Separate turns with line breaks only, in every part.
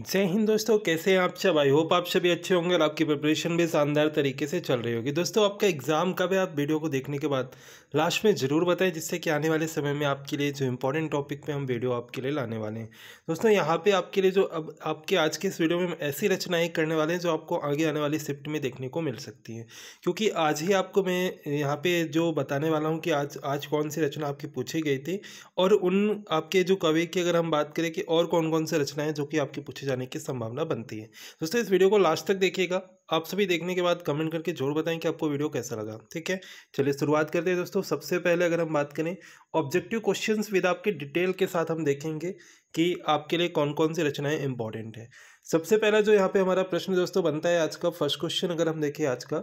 जय हिंद दोस्तों कैसे हैं आप सब आई होप आप सभी अच्छे होंगे और आपकी प्रिपरेशन भी शानदार तरीके से चल रही होगी दोस्तों आपका एग्ज़ाम कब है आप वीडियो को देखने के बाद लास्ट में ज़रूर बताएं जिससे कि आने वाले समय में आपके लिए जो इंपॉर्टेंट टॉपिक पे हम वीडियो आपके लिए लाने वाले हैं दोस्तों यहाँ पर आपके लिए जो अब आपके आज के इस वीडियो में ऐसी रचनाएँ करने वाले हैं जो आपको आगे आने वाली शिफ्ट में देखने को मिल सकती हैं क्योंकि आज ही आपको मैं यहाँ पर जो बताने वाला हूँ कि आज आज कौन सी रचना आपकी पूछी गई थी और उन आपके जो कवि की अगर हम बात करें कि और कौन कौन सी रचनाएँ जो कि आपकी पूछी पूछे जाने की संभावना बनती है दोस्तों इस वीडियो को लास्ट तक देखिएगा आप सभी देखने के बाद कमेंट करके जरूर बताएं कि आपको वीडियो कैसा लगा ठीक है चलिए शुरुआत करते हैं दोस्तों सबसे पहले अगर हम बात करें ऑब्जेक्टिव क्वेश्चन विद आपके डिटेल के साथ हम देखेंगे कि आपके लिए कौन कौन सी रचनाएं इंपॉर्टेंट है सबसे पहला जो यहाँ पे हमारा प्रश्न दोस्तों बनता है आज का फर्स्ट क्वेश्चन अगर हम देखें आज का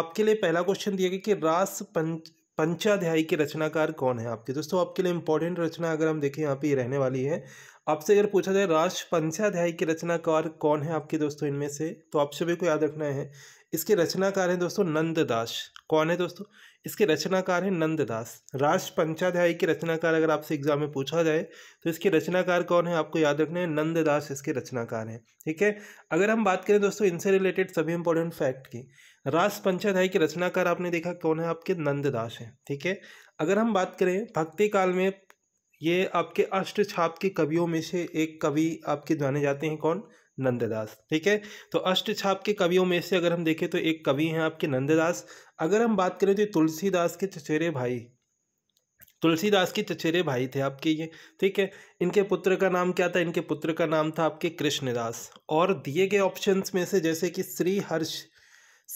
आपके लिए पहला क्वेश्चन दिया गया कि रास पंच पंचाध्यायी के रचनाकार कौन है आपके दोस्तों आपके लिए इंपॉर्टेंट रचना अगर हम देखें यहाँ पे ये रहने वाली है आपसे अगर पूछा जाए राष्ट्र पंचाध्यायी के रचनाकार कौन है आपके दोस्तों इनमें से तो आप सभी को याद रखना है इसके रचनाकार हैं दोस्तों नंददास कौन है दोस्तों इसके रचनाकार हैं नंददास राष्ट्र पंचाध्यायी के रचनाकार अगर आपसे एग्जाम में पूछा जाए तो इसके रचनाकार कौन है आपको याद रखना है नंददास इसके रचनाकार हैं ठीक है अगर हम बात करें दोस्तों इनसे रिलेटेड सभी इंपॉर्टेंट फैक्ट की रास पंचद है कि रचनाकार आपने देखा कौन है आपके नंददास हैं ठीक है अगर हम बात करें भक्ति काल में ये आपके अष्ट छाप के कवियों में से एक कवि आपके जाने जाते हैं कौन नंददास ठीक है तो अष्ट छाप के कवियों में से अगर हम देखें तो एक कवि हैं आपके नंददास अगर हम बात करें तो तुलसीदास के चचेरे भाई तुलसीदास के चचेरे भाई थे आपके ये ठीक है इनके पुत्र का नाम क्या था इनके पुत्र का नाम था आपके कृष्णदास और दिए गए ऑप्शंस में से जैसे कि श्री हर्ष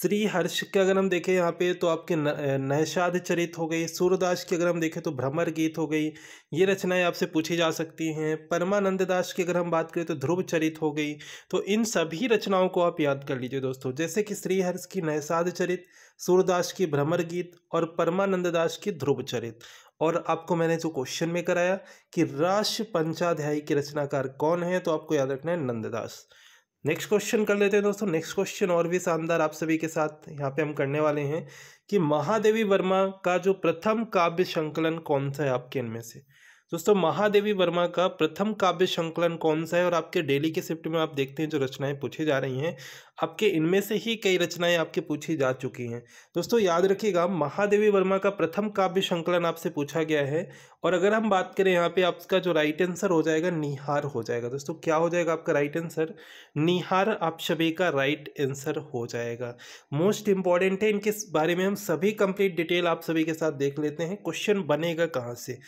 श्री हर्ष के अगर हम देखें यहाँ पे तो आपके नैषाद चरित हो गई सूर्यदास की अगर हम देखें तो भ्रमर गीत हो गई ये रचनाएं आपसे पूछी जा सकती हैं परमानंद दास की अगर हम बात करें तो ध्रुव चरित हो गई तो इन सभी रचनाओं को आप याद कर लीजिए दोस्तों जैसे कि श्री हर्ष की नैषाद चरित सूर्यदास की भ्रमर गीत और परमानंद दास की ध्रुव चरित और आपको मैंने जो क्वेश्चन में कराया कि राष्ट्र पंचाध्यायी के रचनाकार कौन है तो आपको याद रखना है नंददास नेक्स्ट क्वेश्चन कर लेते हैं दोस्तों नेक्स्ट क्वेश्चन और भी शानदार आप सभी के साथ यहाँ पे हम करने वाले हैं कि महादेवी वर्मा का जो प्रथम काव्य संकलन कौन सा है आपके इनमें से दोस्तों महादेवी वर्मा का प्रथम काव्य संकलन कौन सा है और आपके डेली के शिफ्ट में आप देखते हैं जो रचनाएं पूछी जा रही हैं आपके इनमें से ही कई रचनाएं आपके पूछी जा चुकी हैं दोस्तों याद रखिएगा महादेवी वर्मा का प्रथम काव्य संकलन आपसे पूछा गया है और अगर हम बात करें यहाँ पे आपका जो राइट आंसर हो जाएगा निहार हो जाएगा दोस्तों क्या हो जाएगा आपका राइट आंसर निहार आप सभी का राइट आंसर हो जाएगा मोस्ट इंपॉर्टेंट है इनके बारे में हम सभी कंप्लीट डिटेल आप सभी के साथ देख लेते हैं क्वेश्चन बनेगा कहाँ से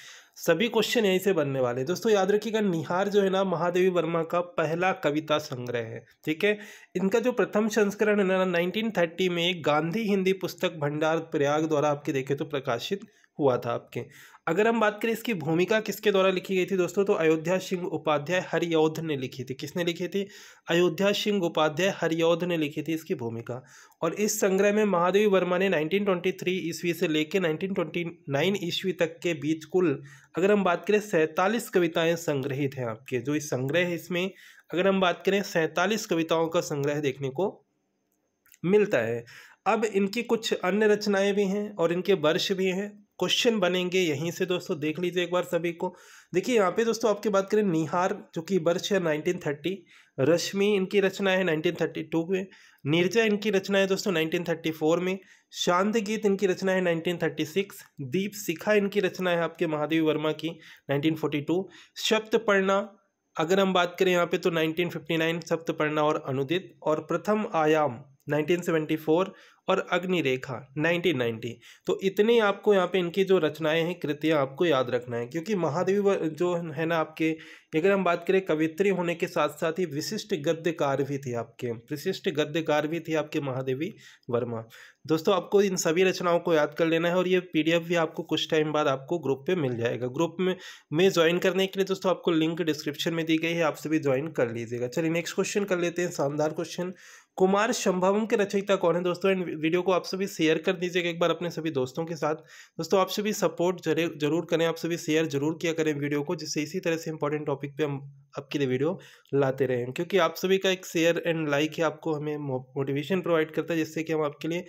सभी क्वेश्चन यहीं से बनने वाले हैं दोस्तों याद रखिएगा निहार जो है ना महादेवी वर्मा का पहला कविता संग्रह है ठीक है इनका जो प्रथम संस्करण है ना 1930 में गांधी हिंदी पुस्तक भंडार प्रयाग द्वारा आपके देखे तो प्रकाशित हुआ था आपके अगर हम बात करें इसकी भूमिका किसके द्वारा लिखी गई थी दोस्तों तो अयोध्या सिंह उपाध्याय हरियोध ने लिखी थी किसने लिखी थी अयोध्या सिंह उपाध्याय हरियोध ने लिखी थी इसकी भूमिका और इस संग्रह में महादेवी वर्मा ने 1923 ईस्वी से लेकर 1929 ईस्वी तक के बीच कुल अगर हम बात करें सैंतालीस कविताएं संग्रहित हैं आपके जो इस संग्रह है इसमें अगर हम बात करें सैंतालीस कविताओं का संग्रह देखने को मिलता है अब इनकी कुछ अन्य रचनाएं भी हैं और इनके वर्ष भी हैं क्वेश्चन बनेंगे यहीं से दोस्तों देख लीजिए एक बार सभी को देखिए यहाँ पे दोस्तों आपकी बात करें निहार जो कि वर्ष है थर्टी रश्मि इनकी रचना है नाइनटीन थर्टी टू में निर्जा इनकी रचना है दोस्तों फोर में शांत गीत इनकी रचना है nineteen thirty six Deepshikha इनकी रचना है आपके महादेवी वर्मा की नाइनटीन फोर्टी पढ़ना अगर हम बात करें यहाँ पे तो 1959 पढ़ना और अनुदित और प्रथम आयाम 1974 और अग्निरेखा 1990 तो इतने आपको यहाँ पे इनकी जो रचनाएं हैं कृतियाँ आपको याद रखना है क्योंकि महादेवी जो है ना आपके अगर हम बात करें कवित्री होने के साथ साथ ही विशिष्ट गद्यकार भी थे आपके विशिष्ट गद्यकार भी थे आपके महादेवी वर्मा दोस्तों आपको इन सभी रचनाओं को याद कर लेना है और ये पी भी आपको कुछ टाइम बाद आपको ग्रुप पर मिल जाएगा ग्रुप में में ज्वाइन करने के लिए दोस्तों आपको लिंक डिस्क्रिप्शन में दी गई है आप सभी ज्वाइन कर लीजिएगा चलिए नेक्स्ट क्वेश्चन कर लेते हैं शानदार क्वेश्चन कुमार शंभवम के रचयिता कौन है दोस्तों एंड वीडियो को आप सभी शेयर कर दीजिएगा एक बार अपने सभी दोस्तों के साथ दोस्तों आप सभी सपोर्ट जरूर करें आप सभी शेयर जरूर किया करें वीडियो को जिससे इसी तरह से इंपॉर्टेंट टॉपिक पे हम आपके लिए वीडियो लाते रहें क्योंकि आप सभी का एक शेयर एंड लाइक है आपको हमें मोटिवेशन प्रोवाइड करता है जिससे कि हम आपके लिए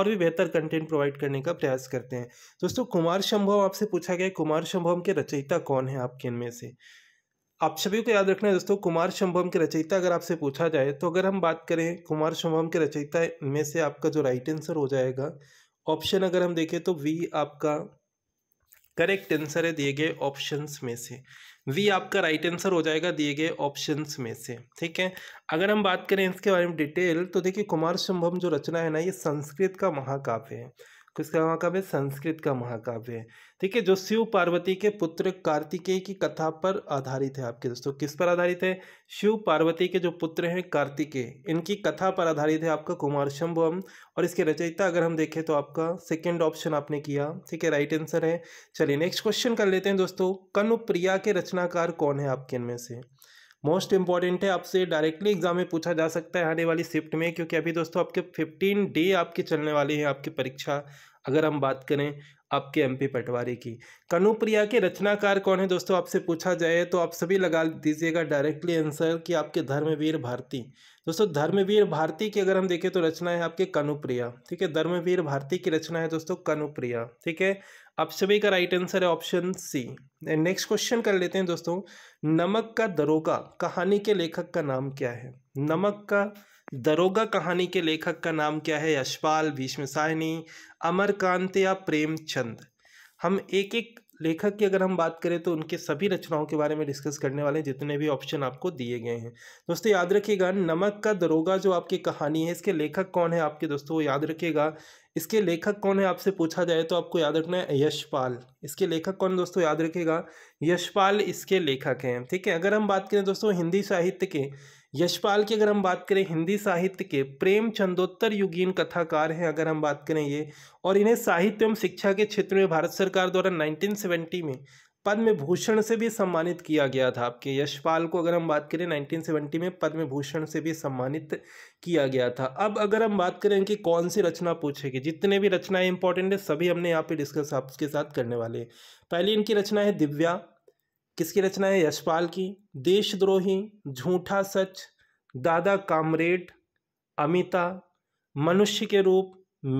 और भी बेहतर कंटेंट प्रोवाइड करने का प्रयास करते हैं दोस्तों कुमार शंभव आपसे पूछा गया कुमार शंभव के रचयिता कौन है आपके इनमें से आप सभी को याद रखना है दोस्तों कुमार शंभम के रचयिता अगर आपसे पूछा जाए तो अगर हम बात करें कुमार शंभम के रचयिता में से आपका जो राइट आंसर हो जाएगा ऑप्शन अगर हम देखें तो वी आपका करेक्ट आंसर है दिए गए ऑप्शंस में से वी आपका राइट आंसर हो जाएगा दिए गए ऑप्शंस में से ठीक है अगर हम बात करें इसके बारे में डिटेल तो देखिए कुमार शंभम जो रचना है ना ये संस्कृत का महाकाव्य है किसका तो महाकाव्य संस्कृत का महाकाव्य है ठीक है जो शिव पार्वती के पुत्र कार्तिकेय की कथा पर आधारित है आपके दोस्तों किस पर आधारित है शिव पार्वती के जो पुत्र हैं कार्तिकेय इनकी कथा पर आधारित है आपका कुमार शंभुम और इसके रचयिता अगर हम देखें तो आपका सेकेंड ऑप्शन आपने किया ठीक है राइट आंसर है चलिए नेक्स्ट क्वेश्चन कर लेते हैं दोस्तों कनुप्रिया के रचनाकार कौन है आपके इनमें से मोस्ट इंपॉर्टेंट है आपसे डायरेक्टली एग्जाम में पूछा जा सकता है आने वाली शिफ्ट में क्योंकि अभी दोस्तों आपके फिफ्टीन डे आपके चलने वाले हैं आपकी परीक्षा अगर हम बात करें आपके एमपी पटवारी की कनुप्रिया के रचनाकार कौन है दोस्तों आपसे पूछा जाए तो आप सभी लगा दीजिएगा डायरेक्टली आंसर कि आपके धर्मवीर भारती दोस्तों धर्मवीर भारती की अगर हम देखें तो रचना है आपके कनुप्रिया ठीक है धर्मवीर भारती की रचना है दोस्तों कनुप्रिया ठीक है आप सभी का राइट आंसर है ऑप्शन सी नेक्स्ट क्वेश्चन कर लेते हैं दोस्तों नमक का दरोगा कहानी के लेखक का नाम क्या है नमक का दरोगा कहानी के लेखक का नाम क्या है यशपाल भीष्म अमरकांत या प्रेमचंद हम एक एक लेखक की अगर हम बात करें तो उनके सभी रचनाओं के बारे में डिस्कस करने वाले हैं जितने भी ऑप्शन आपको दिए गए हैं दोस्तों याद रखिएगा नमक का दरोगा जो आपकी कहानी है इसके लेखक कौन है आपके दोस्तों याद रखिएगा इसके लेखक कौन है आपसे पूछा जाए तो आपको याद रखना है यशपाल इसके लेखक कौन दोस्तों याद रखेगा यशपाल इसके लेखक हैं ठीक है अगर हम बात करें दोस्तों हिंदी साहित्य के यशपाल की अगर हम बात करें हिंदी साहित्य के प्रेम चंदोत्तर युगीन कथाकार हैं अगर हम बात करें ये और इन्हें साहित्य एवं शिक्षा के क्षेत्र में भारत सरकार द्वारा 1970 में पद्म भूषण से भी सम्मानित किया गया था आपके यशपाल को अगर हम बात करें 1970 में पद्म भूषण से भी सम्मानित किया गया था अब अगर हम बात करें इनकी कौन सी रचना पूछेगी जितने भी रचनाएं इंपॉर्टेंट है सभी हमने यहाँ पे डिस्कस आपके साथ करने वाले हैं पहली इनकी रचना है दिव्या किसकी रचना है यशपाल की देशद्रोही झूठा सच दादा कामरेड अमिता मनुष्य के रूप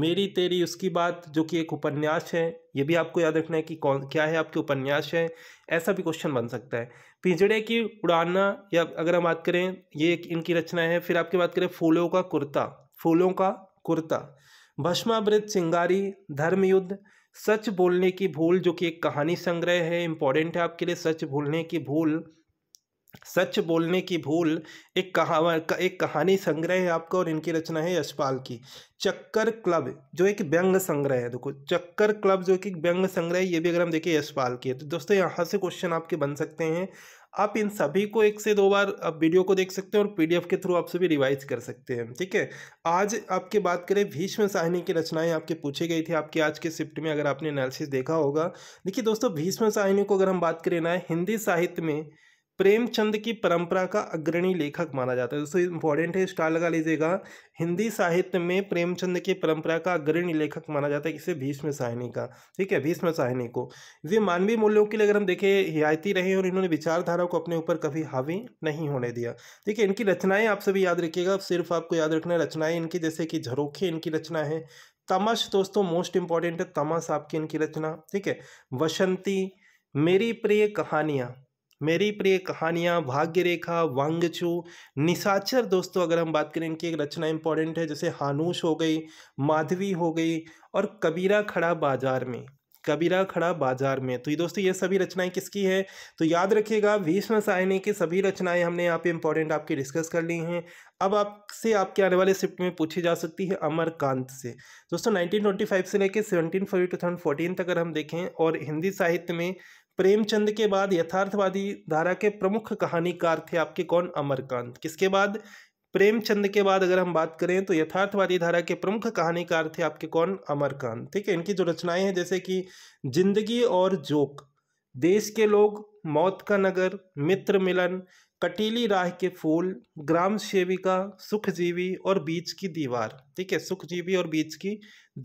मेरी तेरी उसकी बात जो कि एक उपन्यास है ये भी आपको याद रखना है कि कौन क्या है आपके उपन्यास है ऐसा भी क्वेश्चन बन सकता है पिंजड़े की उड़ाना या अगर हम बात करें ये एक इनकी रचना है फिर आपकी बात करें फूलों का कुर्ता फूलों का कुर्ता भस्मावृत चिंगारी धर्मयुद्ध सच बोलने की भूल जो कि एक कहानी संग्रह है इम्पॉर्टेंट है आपके लिए सच बोलने की भूल सच बोलने की भूल एक कहा एक कहानी संग्रह है आपका और इनकी रचना है यशपाल की चक्कर क्लब जो एक व्यंग संग्रह है देखो चक्कर क्लब जो एक व्यंग संग्रह है ये भी अगर हम देखें यशपाल की है तो दोस्तों यहाँ से क्वेश्चन आपके बन सकते हैं आप इन सभी को एक से दो बार आप वीडियो को देख सकते हैं और पीडीएफ के थ्रू आप सभी रिवाइज कर सकते हैं ठीक है आज आपके बात करें भीष्म साहनी की रचनाएं आपके पूछी गई थी आपके आज के शिफ्ट में अगर आपने एनालिसिस देखा होगा देखिए दोस्तों भीष्म साहनी को अगर हम बात करें ना हिंदी साहित्य में प्रेमचंद की परंपरा का अग्रणी लेखक माना जाता है दोस्तों इंपॉर्टेंट है स्टार लगा लीजिएगा हिंदी साहित्य में प्रेमचंद की परंपरा का अग्रणी लेखक माना जाता है किसे भीष्म साहिनी का ठीक है भीष्म साहिनी को ये मानवीय मूल्यों के लिए अगर हम देखें हियायती रहे और इन्होंने विचारधारा को अपने ऊपर कभी हावी नहीं होने दिया ठीक है इनकी रचनाएं आप सभी याद रखिएगा सिर्फ आपको याद रखना है रचनाएं इनकी जैसे कि झरोखे इनकी रचना है तमस दोस्तों मोस्ट इंपॉर्टेंट है तमस आपकी इनकी रचना ठीक है वसंती मेरी प्रिय कहानियाँ मेरी प्रिय कहानियाँ भाग्य रेखा वांगचू निशाचर दोस्तों अगर हम बात करें इनकी एक रचना इंपॉर्टेंट है जैसे हानूश हो गई माधवी हो गई और कबीरा खड़ा बाजार में कबीरा खड़ा बाजार में तो ये दोस्तों ये सभी रचनाएं किसकी है तो याद रखिएगा भीष्म सायनी की सभी रचनाएं हमने यहाँ पे इंपॉर्टेंट आपकी डिस्कस कर ली हैं अब आपसे आपके आने वाले शिफ्ट में पूछी जा सकती है अमरकांत से दोस्तों 1925 से लेकर 17 फरवरी 2014 तक अगर हम देखें और हिंदी साहित्य में प्रेमचंद के बाद यथार्थवादी धारा के प्रमुख कहानीकार थे आपके कौन अमरकांत किसके बाद प्रेमचंद के बाद अगर हम बात करें तो यथार्थवादी धारा के प्रमुख कहानीकार थे आपके कौन अमरकांत ठीक है इनकी जो रचनाएं हैं जैसे कि जिंदगी और जोक देश के लोग मौत का नगर मित्र मिलन कटीली राह के फूल ग्राम सेविका सुखजीवी और बीच की दीवार ठीक है सुखजीवी और बीच की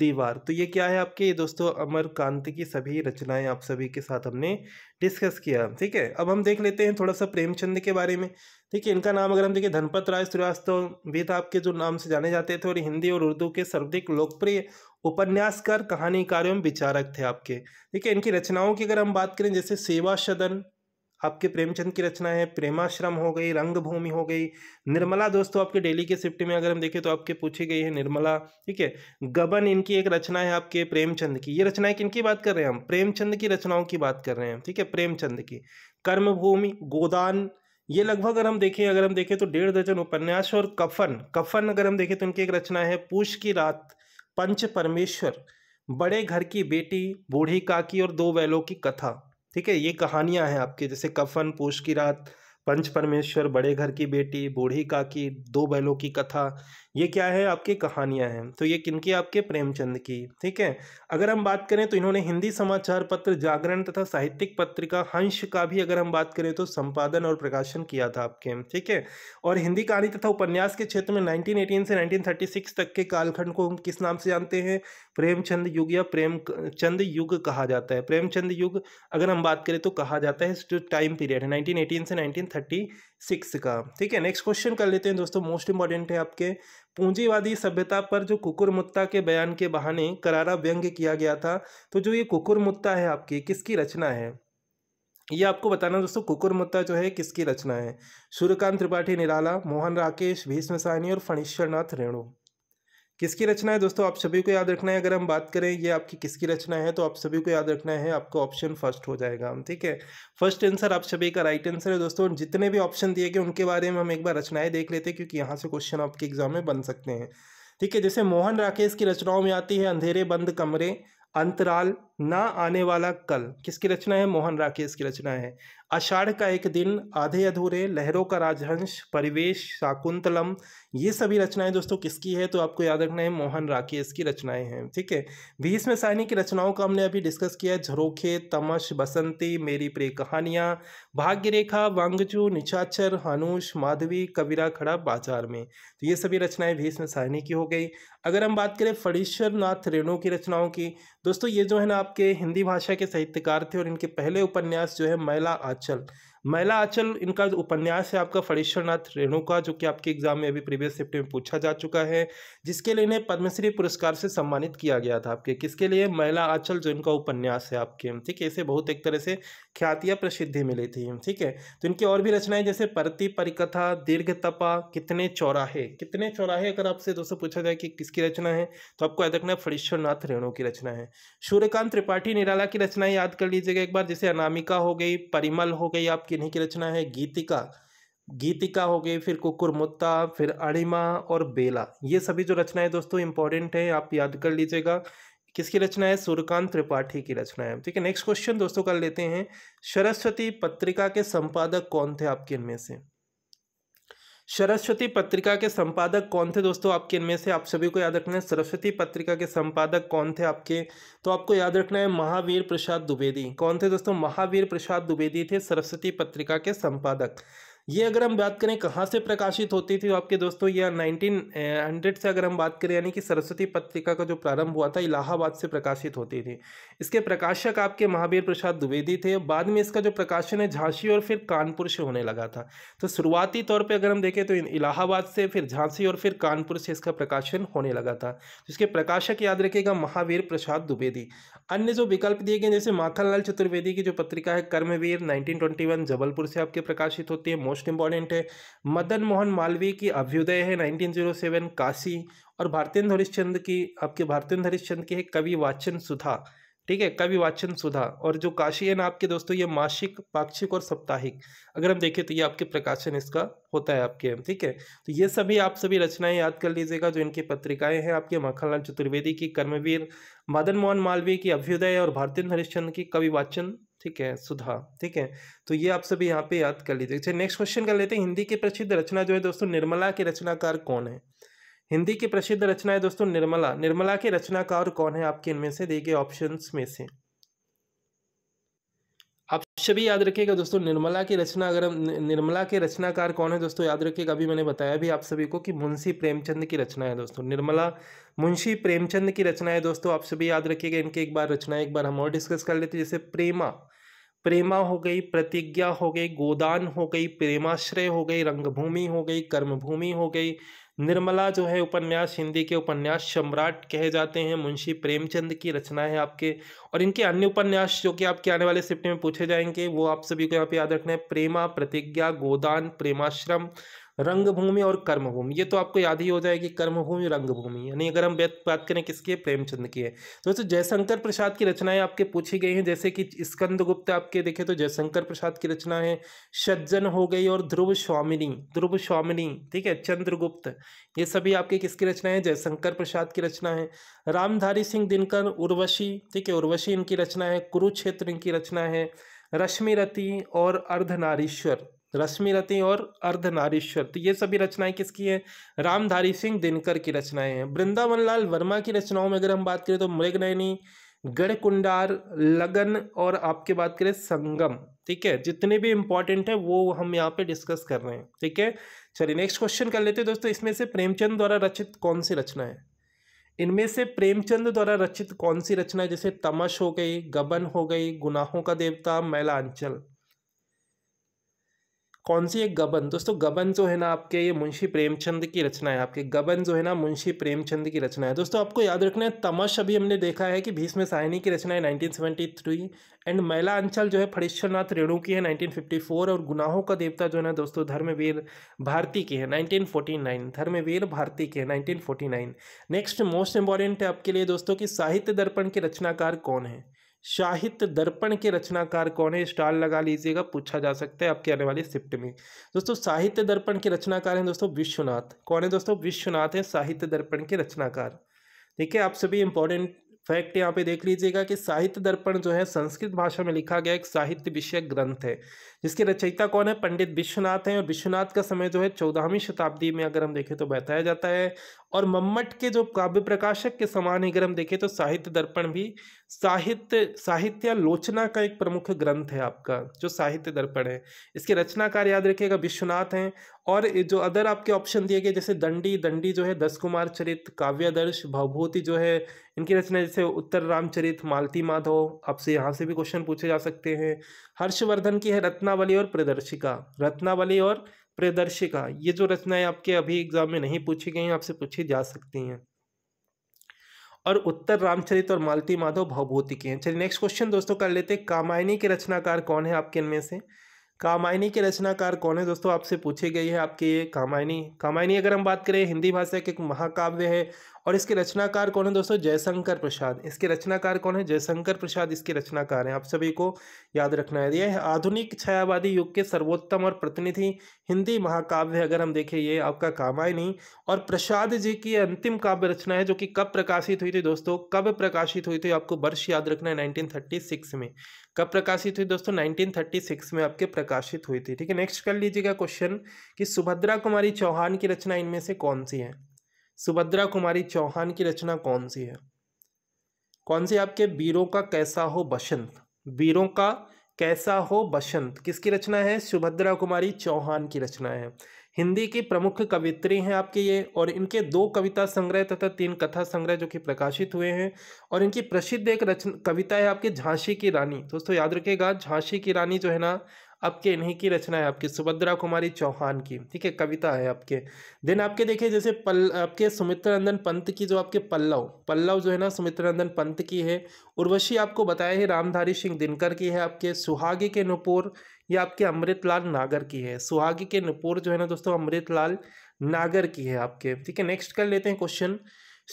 दीवार तो ये क्या है आपके ये दोस्तों अमर कांत की सभी रचनाएं आप सभी के साथ हमने डिस्कस किया ठीक है अब हम देख लेते हैं थोड़ा सा प्रेमचंद के बारे में ठीक है इनका नाम अगर हम देखें धनपत राय श्रीवास्तव तो भी था आपके जो नाम से जाने जाते थे और हिंदी और उर्दू के सर्वाधिक लोकप्रिय उपन्यासकार कहानीकारों एवं विचारक थे आपके ठीक है इनकी रचनाओं की अगर हम बात करें जैसे सेवा सदन आपके प्रेमचंद की रचना है प्रेमाश्रम हो गई रंगभूमि हो गई निर्मला दोस्तों आपके डेली के शिफ्ट में अगर हम देखें तो आपके पूछी गई है निर्मला ठीक है गबन इनकी एक रचना है आपके प्रेमचंद की ये रचनाएं किन की बात कर रहे हैं हम प्रेमचंद की रचनाओं की बात कर रहे हैं ठीक है प्रेमचंद की कर्मभूमि गोदान ये लगभग अगर हम देखें अगर हम देखें तो डेढ़ दर्जन उपन्यास और कफन कफन अगर हम देखें तो इनकी एक रचना है पूछ की रात पंच परमेश्वर बड़े घर की बेटी बूढ़ी काकी और दो बैलों की कथा ठीक है ये कहानियाँ हैं आपके जैसे कफन पोष की रात पंच परमेश्वर बड़े घर की बेटी बूढ़ी काकी दो बैलों की कथा ये क्या है आपकी कहानियाँ हैं तो ये किनकी आपके प्रेमचंद की ठीक है अगर हम बात करें तो इन्होंने हिंदी समाचार पत्र जागरण तथा साहित्यिक पत्रिका हंश का भी अगर हम बात करें तो संपादन और प्रकाशन किया था आपके ठीक है और हिंदी कहानी तथा उपन्यास के क्षेत्र में नाइनटीन से नाइनटीन तक के कालखंड को हम किस नाम से जानते हैं प्रेमचंद युग या प्रेम चंद युग कहा जाता है प्रेमचंद युग अगर हम बात करें तो कहा जाता है जो टाइम पीरियड है नाइनटीन से नाइनटीन सिक्स का ठीक है नेक्स्ट क्वेश्चन कर लेते हैं दोस्तों मोस्ट इंपॉर्टेंट है आपके पूंजीवादी सभ्यता पर जो कुकुरमुत्ता के बयान के बहाने करारा व्यंग किया गया था तो जो ये कुकुरमुत्ता है आपकी किसकी रचना है ये आपको बताना दोस्तों कुकुरमुत्ता जो है किसकी रचना है सूर्यकांत त्रिपाठी निराला मोहन राकेश भीष्म साहनी और फणीश्वरनाथ रेणु किसकी रचना है दोस्तों आप सभी को याद रखना है अगर हम बात करें ये आपकी किसकी रचना है तो आप सभी को याद रखना है आपका ऑप्शन फर्स्ट हो जाएगा हम ठीक है फर्स्ट आंसर आप सभी का राइट आंसर है दोस्तों जितने भी ऑप्शन दिए गए उनके बारे में हम एक बार रचनाएं देख लेते हैं क्योंकि यहाँ से क्वेश्चन आपके एग्जाम में बन सकते हैं ठीक है जैसे मोहन राकेश की रचनाओं में आती है अंधेरे बंद कमरे अंतराल ना आने वाला कल किसकी रचना है मोहन राकेश की रचना है अषाढ़ का एक दिन आधे अधूरे लहरों का राजहंस परिवेश शाकुंतलम ये सभी रचनाएं दोस्तों किसकी है तो आपको याद रखना है मोहन राकेश की रचनाएं हैं ठीक है भीष्म साहनी की रचनाओं का हमने अभी डिस्कस किया है झरोखे तमश बसंती मेरी प्रिय कहानियाँ भाग्य रेखा वांगजू निचाचर हानुष माधवी कबीरा खड़ा बाजार में तो ये सभी रचनाएं भीष्म साहनी की हो गई अगर हम बात करें फणीश्वर नाथ रेणु की रचनाओं की दोस्तों ये जो है ना आप आपके हिंदी भाषा के साहित्यकार थे और इनके पहले उपन्यास जो है मैला आंचल महिला आंचल इनका जो उपन्यास है आपका फणीश्वरनाथ रेणु का जो कि आपके एग्जाम में अभी प्रीवियस शिफ्ट में पूछा जा चुका है जिसके लिए इन्हें पद्मश्री पुरस्कार से सम्मानित किया गया था आपके किसके लिए महिला आंचल जो इनका उपन्यास है आपके ठीक है इसे बहुत एक तरह से ख्यातियाँ या प्रसिद्धि मिली थी ठीक है तो इनकी और भी रचनाएं जैसे परति परिकथा दीर्घ तपा कितने चौराहे कितने चौराहे अगर आपसे दोस्तों पूछा जाए कि किसकी रचना है तो आपको याद रखना है नाथ रेणु की रचना है सूर्यकांत त्रिपाठी निराला की रचनाएं याद कर लीजिएगा एक बार जैसे अनामिका हो गई परिमल हो गई आप किन्हीं की रचना है गीतिका गीतिका हो गई फिर मुत्ता फिर अणिमा और बेला ये सभी जो रचनाएं दोस्तों इंपॉर्टेंट है आप याद कर लीजिएगा किसकी रचना है सूर्यकांत त्रिपाठी की रचना है ठीक है नेक्स्ट क्वेश्चन दोस्तों कर लेते हैं सरस्वती पत्रिका के संपादक कौन थे आपके इनमें से सरस्वती पत्रिका के संपादक कौन थे दोस्तों आपके इनमें से आप सभी को याद रखना है सरस्वती पत्रिका के संपादक कौन थे आपके तो आपको याद रखना है महावीर प्रसाद द्विवेदी कौन थे दोस्तों महावीर प्रसाद द्विवेदी थे सरस्वती पत्रिका के संपादक ये अगर हम बात करें कहाँ से प्रकाशित होती थी तो आपके दोस्तों यह नाइनटीन हंड्रेड से अगर हम बात करें यानी कि सरस्वती पत्रिका का जो प्रारंभ हुआ था इलाहाबाद से प्रकाशित होती थी इसके प्रकाशक आपके महावीर प्रसाद द्विवेदी थे बाद में इसका जो प्रकाशन है झांसी और फिर कानपुर से होने लगा था तो शुरुआती तौर पर अगर हम देखें तो इलाहाबाद से फिर झांसी और फिर कानपुर से इसका प्रकाशन होने लगा था तो इसके प्रकाशक याद रखेगा महावीर प्रसाद द्विवेदी अन्य जो विकल्प दिए गए जैसे माखनलाल चतुर्वेदी की जो पत्रिका है कर्मवीर नाइनटीन जबलपुर से आपके प्रकाशित होती है मोस्ट मोस्ट इंपॉर्टेंट है मदन मोहन मालवीय की अभ्युदय है 1907 काशी और भारतेंद्र हरिश्चंद की आपके भारतेंद्र हरिश्चंद की है कवि वाचन सुधा ठीक है कवि वाचन सुधा और जो काशी है ना आपके दोस्तों ये मासिक पाक्षिक और साप्ताहिक अगर हम देखें तो ये आपके प्रकाशन इसका होता है आपके ठीक है तो ये सभी आप सभी रचनाएं याद कर लीजिएगा जो इनकी पत्रिकाएं हैं आपके मक्खनलाल चतुर्वेदी की कर्मवीर मदन मोहन मालवीय की अभ्युदय और भारतीय हरिश्चंद की कवि वाचन ठीक है सुधा ठीक है तो ये आप सभी यहाँ पे याद कर लीजिए चलिए नेक्स्ट क्वेश्चन कर लेते हैं हिंदी की प्रसिद्ध रचना जो है दोस्तों निर्मला के रचनाकार कौन है हिंदी की प्रसिद्ध रचना है दोस्तों निर्मला निर्मला के रचनाकार कौन है आपके इनमें से देखिए ऑप्शन ऑप्शंस में से आप सभी याद रखिएगा दोस्तों निर्मला की रचना अगर हम निर्मला के रचनाकार कौन है दोस्तों याद रखिएगा अभी मैंने बताया भी आप सभी को कि मुंशी प्रेमचंद की रचना है दोस्तों निर्मला मुंशी प्रेमचंद की रचना है दोस्तों आप सभी याद रखिएगा इनकी एक बार रचना एक बार हम और डिस्कस कर लेते जैसे प्रेमा प्रेमा हो गई प्रतिज्ञा हो गई गोदान हो गई प्रेमाश्रय हो गई रंगभूमि हो गई कर्मभूमि हो गई निर्मला जो है उपन्यास हिंदी के उपन्यास सम्राट कहे जाते हैं मुंशी प्रेमचंद की रचना है आपके और इनके अन्य उपन्यास जो कि आपके आने वाले शिफ्ट में पूछे जाएंगे वो आप सभी को यहाँ पे याद रखना है प्रेमा प्रतिज्ञा गोदान प्रेमाश्रम रंगभूमि और कर्मभूमि ये तो आपको याद ही हो जाएगी कर्मभूमि रंगभूमि यानी अगर हम बात करें किसकी है प्रेमचंद की है दोस्तों जयशंकर प्रसाद की रचनाएं आपके पूछी गई हैं जैसे कि स्कंद गुप्त आपके देखें तो जयशंकर प्रसाद की रचना है सज्जन हो गई और ध्रुव स्वामिनी ध्रुव स्वामिनी ठीक है चंद्रगुप्त ये सभी आपके किसकी रचना है जयशंकर प्रसाद की रचना है रामधारी सिंह दिनकर उर्वशी ठीक है उर्वशी इनकी रचना है कुरुक्षेत्र इनकी रचना है रश्मि रति और अर्धनारीश्वर रश्मि रति और अर्धनारीश्वर तो ये सभी रचनाएं किसकी हैं रामधारी सिंह दिनकर की रचनाएं हैं वृंदावन लाल वर्मा की रचनाओं में अगर हम बात करें तो मृगनयनी गढ़कुंडार लगन और आपके बात करें संगम ठीक है जितने भी इंपॉर्टेंट है वो हम यहाँ पे डिस्कस कर रहे हैं ठीक है चलिए नेक्स्ट क्वेश्चन कर लेते हैं दोस्तों इसमें से प्रेमचंद द्वारा रचित कौन सी रचना है इनमें से प्रेमचंद द्वारा रचित कौन सी रचना है जैसे तमश हो गई गबन हो गई गुनाहों का देवता मैलांचल कौन सी एक गबन दोस्तों गबन जो है ना आपके ये मुंशी प्रेमचंद की रचना है आपके गबन जो है ना मुंशी प्रेमचंद की रचना है दोस्तों आपको याद रखना है तमश अभी हमने देखा है कि भीष्म साहिनी की रचना है 1973 एंड मैला अंचल जो है फणीश्वरनाथ रेणु की है 1954 और गुनाहों का देवता जो है ना दोस्तों धर्मवीर भारती की है 1949 धर्मवीर भारती की है 1949 नेक्स्ट मोस्ट इंपॉर्टेंट है आपके लिए दोस्तों कि साहित्य दर्पण के रचनाकार कौन है साहित्य दर्पण के रचनाकार कौन है स्टार लगा लीजिएगा पूछा जा सकता है आपके आने वाले शिफ्ट में दोस्तों साहित्य दर्पण के रचनाकार हैं दोस्तों विश्वनाथ कौन है दोस्तों विश्वनाथ है साहित्य दर्पण के रचनाकार ठीक है आप सभी इंपॉर्टेंट फैक्ट यहाँ पे देख लीजिएगा कि साहित्य दर्पण जो है संस्कृत भाषा में लिखा गया एक साहित्य विषय ग्रंथ है जिसके रचयिता कौन है पंडित विश्वनाथ हैं और विश्वनाथ का समय जो है चौदहवीं शताब्दी में अगर हम देखें तो बताया जाता है और मम्मट के जो काव्य प्रकाशक के समान अगर हम देखें तो साहित्य दर्पण भी साहित्य साहित्य लोचना का एक प्रमुख ग्रंथ है आपका जो साहित्य दर्पण है इसके रचनाकार याद रखिएगा विश्वनाथ हैं और जो अदर आपके ऑप्शन दिए गए जैसे दंडी दंडी जो है दस कुमार चरित काव्यादर्श भावभूति जो है इनकी रचना जैसे उत्तर रामचरित मालती माधव आपसे यहाँ से भी क्वेश्चन पूछे जा सकते हैं हर्षवर्धन की है रत्नावली और प्रदर्शिका रत्नावली और प्रदर्शिका ये जो रचनाएं आपके अभी एग्जाम में नहीं पूछी गई आपसे पूछी जा सकती हैं और उत्तर रामचरित और मालती माधव भावभूति के हैं चलिए नेक्स्ट क्वेश्चन दोस्तों कर लेते हैं कामायनी के रचनाकार कौन है आपके इनमें से कामायनी के रचनाकार कौन है दोस्तों आपसे पूछी गई है आपकी ये कामायनी कामायनी अगर हम बात करें हिंदी भाषा के एक महाकाव्य है और इसके रचनाकार कौन है दोस्तों जयशंकर प्रसाद इसके रचनाकार कौन है जयशंकर प्रसाद इसके रचनाकार हैं आप सभी को याद रखना है यह आधुनिक छायावादी युग के सर्वोत्तम और प्रतिनिधि हिंदी महाकाव्य अगर हम देखें ये आपका कामायनी और प्रसाद जी की अंतिम काव्य रचना है जो कि कब प्रकाशित हुई थी दोस्तों कब प्रकाशित हुई थी आपको वर्ष याद रखना है नाइनटीन में कब प्रकाशित हुई दोस्तों 1936 में आपके प्रकाशित हुई थी ठीक है नेक्स्ट कर लीजिएगा क्वेश्चन कि सुभद्रा कुमारी चौहान की रचना इनमें से कौन सी है सुभद्रा कुमारी चौहान की रचना कौन सी है कौन सी आपके वीरों का कैसा हो बसंत वीरों का कैसा हो बसंत किसकी रचना है सुभद्रा कुमारी चौहान की रचना है हिंदी की प्रमुख कवित्री हैं आपके ये और इनके दो कविता संग्रह तथा तीन कथा संग्रह जो कि प्रकाशित हुए हैं और इनकी प्रसिद्ध एक रचन कविता है आपकी झांसी की रानी दोस्तों याद रखिएगा झांसी की रानी जो है ना आपके इन्हीं की रचना है आपकी सुभद्रा कुमारी चौहान की ठीक है कविता है आपके देन आपके देखिए जैसे पल आपके सुमित्रंदन नंदन पंत की जो आपके पल्लव पल्लव जो है ना सुमित्रंदन नंदन पंत की है उर्वशी आपको बताया है रामधारी सिंह दिनकर की है आपके सुहागी के नुपुर ये आपके अमृतलाल नागर की है सुहागी के नुपुर जो है ना दोस्तों अमृतलाल नागर की है आपके ठीक है नेक्स्ट कर लेते हैं क्वेश्चन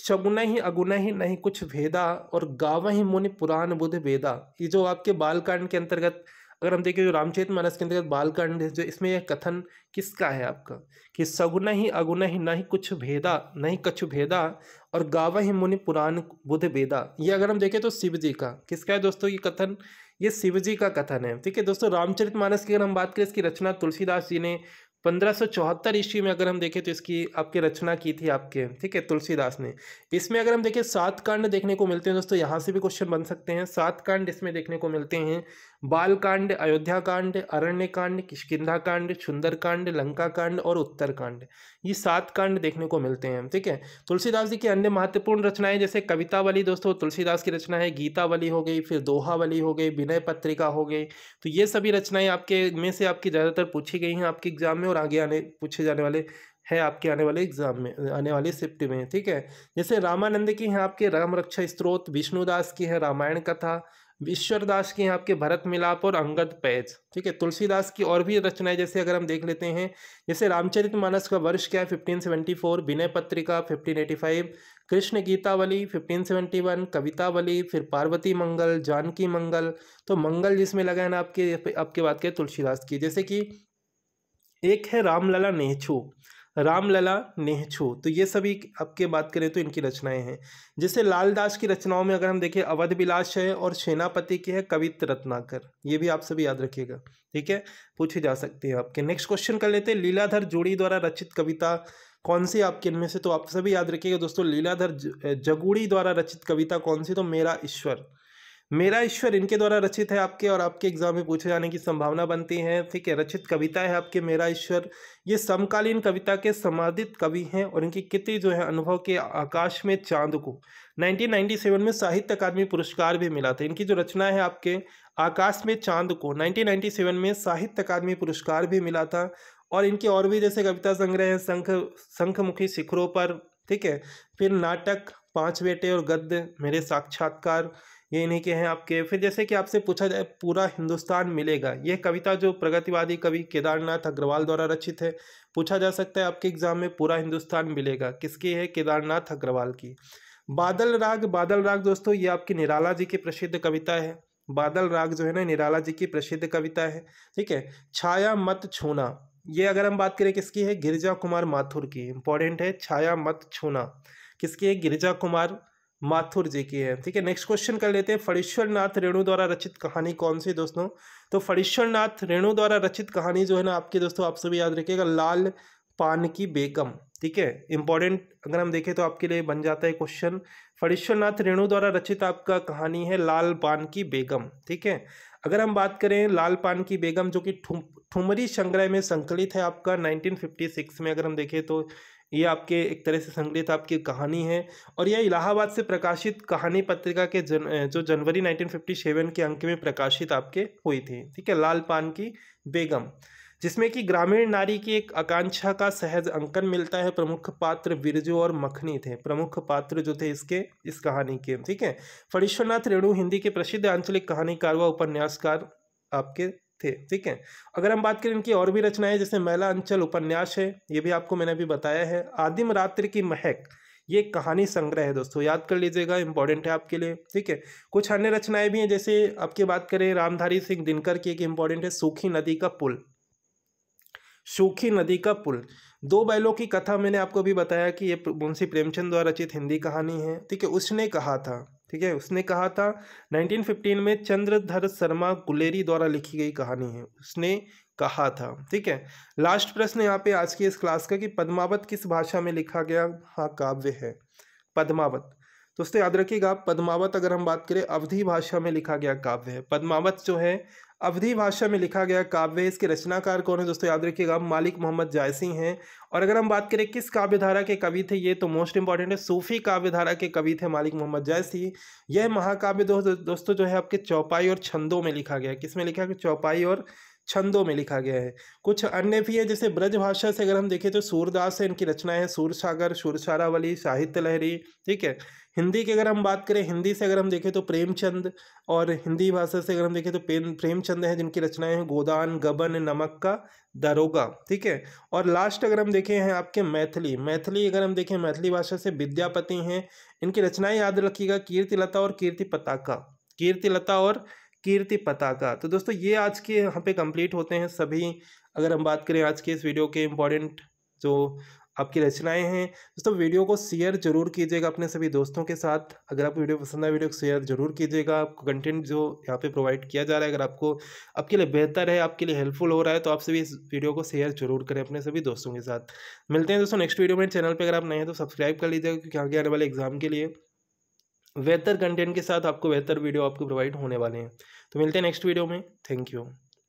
शगुन ही अगुन ही नहीं कुछ भेदा और गावा ही मुनि पुराण बुध भेदा ये जो आपके बालकांड के अंतर्गत अगर हम देखें जो रामचेत मानस के अंतर्गत बालकांड है जो इसमें यह कथन किसका है आपका कि सगुन ही अगुन ही नहीं कुछ भेदा नहीं कछ भेदा और गावा ही मुनि पुराण बुध भेदा ये अगर हम देखें तो शिव जी का किसका है दोस्तों ये कथन ये शिव जी का कथन है ठीक है दोस्तों रामचरितमानस की अगर हम बात करें इसकी रचना तुलसीदास जी ने पंद्रह सौ चौहत्तर ईस्वी में अगर हम देखें तो इसकी आपकी रचना की थी आपके ठीक है तुलसीदास ने इसमें अगर हम देखें सात कांड देखने को मिलते हैं दोस्तों यहाँ से भी क्वेश्चन बन सकते हैं सात कांड इसमें देखने को मिलते हैं बालकांड अयोध्या कांड अरण्य कांड किशकिधा कांड कांड लंका कांड और उत्तरकांड ये सात कांड देखने को मिलते हैं ठीक है तुलसीदास जी की अन्य महत्वपूर्ण रचनाएं जैसे कविता वाली दोस्तों तुलसीदास की रचना है गीता वाली हो गई फिर दोहा वाली हो गई विनय पत्रिका हो गई तो ये सभी रचनाएं आपके में से आपकी ज़्यादातर पूछी गई हैं आपके एग्जाम में और आगे आने पूछे जाने वाले है आपके आने वाले एग्जाम में आने वाले शिफ्ट में ठीक है जैसे रामानंद की हैं आपके राम रक्षा स्त्रोत विष्णुदास की है रामायण कथा ईश्वरदास की आपके भरत मिलाप और अंगद पैज ठीक है तुलसीदास की और भी रचनाएं जैसे अगर हम देख लेते हैं जैसे रामचरित मानस का वर्ष क्या है fifteen seventy four Vinay Patrika fifteen eighty five Krishna Gitavali fifteen seventy one Kavitavali फिर पार्वती मंगल जानकी मंगल तो मंगल जिसमें लगा है ना आपके आपके बात करें तुलसीदास की जैसे कि एक है रामलला नेहछू रामलला नेहछू तो ये सभी आपके बात करें तो इनकी रचनाएं हैं जैसे लालदास की रचनाओं में अगर हम देखें अवध विलास है और सेनापति की है कवित रत्नाकर ये भी आप सभी याद रखिएगा ठीक है पूछे जा सकते हैं आपके नेक्स्ट क्वेश्चन कर लेते हैं लीलाधर जोड़ी द्वारा रचित कविता कौन सी आपके इनमें से तो आप सभी याद रखिएगा दोस्तों लीलाधर जगूड़ी द्वारा रचित कविता कौन सी तो मेरा ईश्वर मेरा ईश्वर इनके द्वारा रचित है आपके और आपके एग्जाम में पूछे जाने की संभावना बनती है ठीक है रचित कविता है आपके मेरा ईश्वर ये समकालीन कविता के समाधित कवि हैं और इनकी कृति जो है अनुभव के आकाश में चांद को 1997 में साहित्य अकादमी पुरस्कार भी मिला था इनकी जो रचना है आपके आकाश में चांद को नाइनटीन में साहित्य अकादमी पुरस्कार भी मिला था और इनके और भी जैसे कविता संग्रह हैं संख संखमुखी शिखरों पर ठीक है फिर नाटक पाँच बेटे और गद्य मेरे साक्षात्कार ये नहीं के हैं आपके फिर जैसे कि आपसे पूछा जाए पूरा हिंदुस्तान मिलेगा यह कविता जो प्रगतिवादी कवि केदारनाथ अग्रवाल द्वारा रचित है पूछा जा सकता है आपके एग्जाम में पूरा हिंदुस्तान मिलेगा किसकी है केदारनाथ अग्रवाल की बादल राग बादल राग दोस्तों ये आपकी निराला जी की प्रसिद्ध कविता है बादल राग जो है ना निराला जी की प्रसिद्ध कविता है ठीक है छाया मत छूना ये अगर हम बात करें किसकी है गिरिजा कुमार माथुर की इंपॉर्टेंट है छाया मत छूना किसकी है गिरिजा कुमार माथुर जी की है ठीक है नेक्स्ट क्वेश्चन कर लेते हैं फणीश्वर नाथ रेणु द्वारा रचित कहानी कौन सी दोस्तों तो फणीश्वर नाथ रेणु द्वारा रचित कहानी जो है ना आपके दोस्तों आप सभी याद रखिएगा लाल पान की बेगम ठीक है इंपॉर्टेंट अगर हम देखें तो आपके लिए बन जाता है क्वेश्चन फणीश्वर नाथ रेणु द्वारा रचित आपका कहानी है लाल पान की बेगम ठीक है अगर हम बात करें लाल पान की बेगम जो कि ठुमरी संग्रह में संकलित है आपका नाइनटीन में अगर हम देखें तो ये आपके एक तरह से संग्रहित आपकी कहानी है और यह इलाहाबाद से प्रकाशित कहानी पत्रिका के जन जो जनवरी 1957 के अंक में प्रकाशित आपके हुई थी ठीक है लाल पान की बेगम जिसमें कि ग्रामीण नारी की एक आकांक्षा का सहज अंकन मिलता है प्रमुख पात्र बिरजू और मखनी थे प्रमुख पात्र जो थे इसके इस कहानी के ठीक है फणीश्वरनाथ रेणु हिंदी के प्रसिद्ध आंचलिक कहानीकार व उपन्यासकार आपके थे ठीक है अगर हम बात करें इनकी और भी रचनाएं जैसे महिला अंचल उपन्यास है ये भी आपको मैंने अभी बताया है आदिम रात्रि की महक ये कहानी संग्रह है दोस्तों याद कर लीजिएगा इंपॉर्टेंट है आपके लिए ठीक है कुछ अन्य रचनाएं भी हैं जैसे आपकी बात करें रामधारी सिंह दिनकर की एक इंपॉर्टेंट है सूखी नदी का पुल सूखी नदी का पुल दो बैलों की कथा मैंने आपको भी बताया कि ये मुंशी प्रेमचंद द्वारा रचित हिंदी कहानी है ठीक है उसने कहा था ठीक है उसने कहा था 1915 में चंद्रधर शर्मा गुलेरी द्वारा लिखी गई कहानी है उसने कहा था ठीक है लास्ट प्रश्न यहाँ पे आज की इस क्लास का कि पद्मावत किस भाषा में लिखा गया हाँ काव्य है पद्मावत दोस्तों याद रखिएगा पद्मावत अगर हम बात करें अवधि भाषा में लिखा गया काव्य है पद्मावत जो है अवधि भाषा में लिखा गया काव्य इसके रचनाकार कौन है दोस्तों याद रखिएगा मालिक मोहम्मद जायसी हैं और अगर हम बात करें किस काव्य धारा के कवि थे ये तो मोस्ट इंपॉर्टेंट है सूफी काव्य धारा के कवि थे मालिक मोहम्मद जायसी यह महाकाव्य दो, दोस्तों जो है आपके चौपाई और छंदों में लिखा गया किस में लिखा गया चौपाई और छंदों में लिखा गया है कुछ अन्य भी है जैसे ब्रज भाषा से अगर हम देखें तो सूरदास है इनकी रचनाएं हैं सूरसागर सूरसारावली साहित्य लहरी ठीक है हिंदी की अगर हम बात करें हिंदी से अगर हम देखें तो प्रेमचंद और हिंदी भाषा से अगर हम देखें तो प्रेमचंद हैं जिनकी रचनाएं हैं गोदान गबन नमक का दरोगा ठीक है और लास्ट अगर हम देखें हैं आपके मैथिली मैथिली अगर हम देखें मैथिली भाषा से विद्यापति हैं इनकी रचनाएं याद रखिएगा कीर्तिलता और कीर्ति पताका कीर्तिलता और कीर्ति पताका तो दोस्तों ये आज के यहाँ पे कंप्लीट होते हैं सभी अगर हम बात करें आज के इस वीडियो के इम्पॉर्टेंट जो आपकी रचनाएं हैं दोस्तों वीडियो को शेयर जरूर कीजिएगा अपने सभी दोस्तों के साथ अगर आपको वीडियो पसंद आए वीडियो को शेयर जरूर कीजिएगा आपको कंटेंट जो यहाँ पे प्रोवाइड किया जा रहा है अगर आपको आपके लिए बेहतर है आपके लिए हेल्पफुल हो रहा है तो आप सभी इस वीडियो को शेयर जरूर करें अपने सभी दोस्तों के साथ मिलते हैं दोस्तों नेक्स्ट वीडियो में चैनल पर अगर आप नए हैं तो सब्सक्राइब कर लीजिएगा क्योंकि आगे आने वाले एग्जाम के लिए बेहतर कंटेंट के साथ आपको बेहतर वीडियो आपको प्रोवाइड होने वाले हैं तो मिलते हैं नेक्स्ट वीडियो में थैंक यू